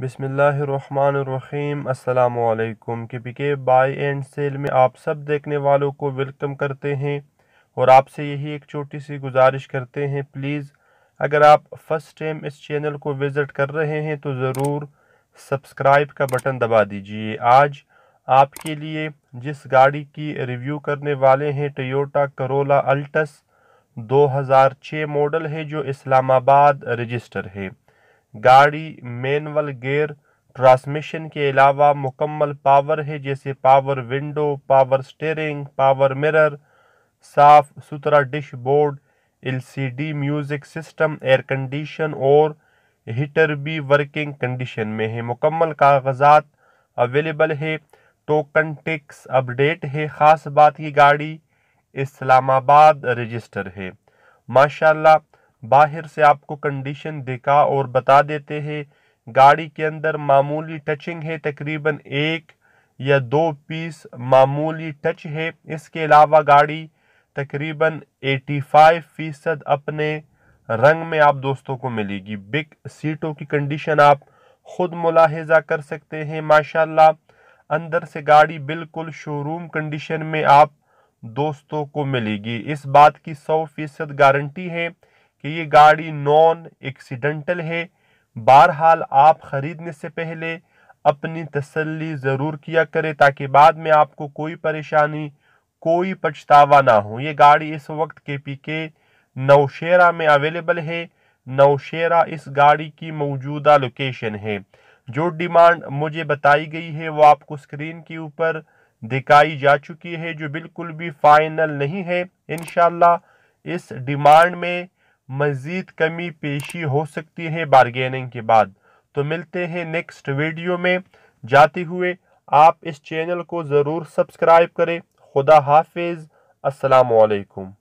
बिसमीम् अल्लाम के पी के बाई एंड सेल में आप सब देखने वालों को वेलकम करते हैं और आपसे यही एक छोटी सी गुजारिश करते हैं प्लीज़ अगर आप फर्स्ट टाइम इस चैनल को विज़िट कर रहे हैं तो ज़रूर सब्सक्राइब का बटन दबा दीजिए आज आपके लिए जिस गाड़ी की रिव्यू करने वाले हैं टोटा करोला अल्टस 2006 मॉडल है जो इस्लामाबाद रजिस्टर है गाड़ी मैनुअल गेयर ट्रांसमिशन के अलावा मुकम्मल पावर है जैसे power window power steering power mirror साफ सुथरा dashboard LCD music system air condition और हीटर भी वर्किंग कंडीशन में है मुकम्मल कागजात अवेलेबल है टोकन टिक्स अपडेट है ख़ास बात की गाड़ी इस्लामाबाद रजिस्टर है माशाल्लाह बाहर से आपको कंडीशन देखा और बता देते हैं गाड़ी के अंदर मामूली टचिंग है तकरीबन एक या दो पीस मामूली टच है इसके अलावा गाड़ी तकरीबन 85 फीसद अपने रंग में आप दोस्तों को मिलेगी बिग सीटों की कंडीशन आप ख़ुद मुलाहजा कर सकते हैं माशाल्लाह अंदर से गाड़ी बिल्कुल शोरूम कंडीशन में आप दोस्तों को मिलेगी इस बात की सौ फीसद गारंटी है कि ये गाड़ी नॉन एक्सीडेंटल है बहरहाल आप ख़रीदने से पहले अपनी तसल्ली ज़रूर किया करें ताकि बाद में आपको कोई परेशानी कोई पछतावा ना हो ये गाड़ी इस वक्त के पी के नौशेरा में अवेलेबल है नौशेरा इस गाड़ी की मौजूदा लोकेशन है जो डिमांड मुझे बताई गई है वो आपको स्क्रीन के ऊपर दिखाई जा चुकी है जो बिल्कुल भी फाइनल नहीं है इन इस डिमांड में मज़ीद कमी पेशी हो सकती है बारगेनिंग के बाद तो मिलते हैं नेक्स्ट वीडियो में जाते हुए आप इस चैनल को ज़रूर सब्सक्राइब करें खुदा हाफिज़ असलकुम